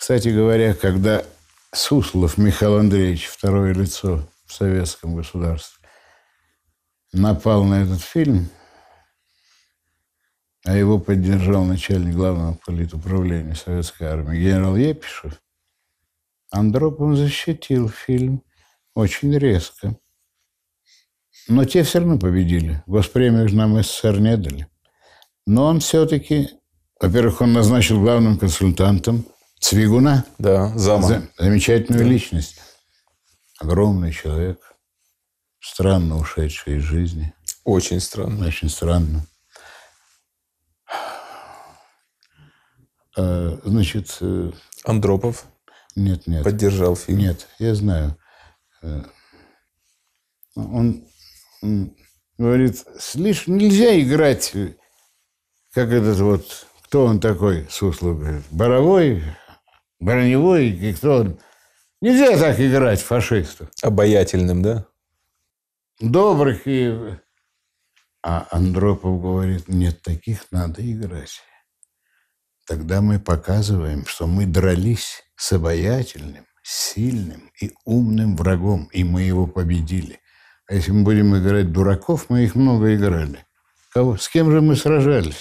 Кстати говоря, когда Суслов Михаил Андреевич, второе лицо в советском государстве, напал на этот фильм, а его поддержал начальник главного политуправления Советской армии генерал Епишев, Андропов защитил фильм очень резко. Но те все равно победили. Госпремию же нам СССР не дали. Но он все-таки, во-первых, он назначил главным консультантом – Цвигуна? Да, зама. За, замечательную да. личность. Огромный человек. Странно ушедший из жизни. Очень странно. Очень странно. А, значит... Э, Андропов? Нет, нет. Поддержал фильм? Нет, я знаю. Э, он, он говорит, слишком нельзя играть, э, как этот вот... Кто он такой, Суслов? Боровой? броневой, и кто... Нельзя так играть фашистов. Обаятельным, да? Добрых и... А Андропов говорит, нет, таких надо играть. Тогда мы показываем, что мы дрались с обаятельным, сильным и умным врагом, и мы его победили. А если мы будем играть дураков, мы их много играли. Кого? С кем же мы сражались?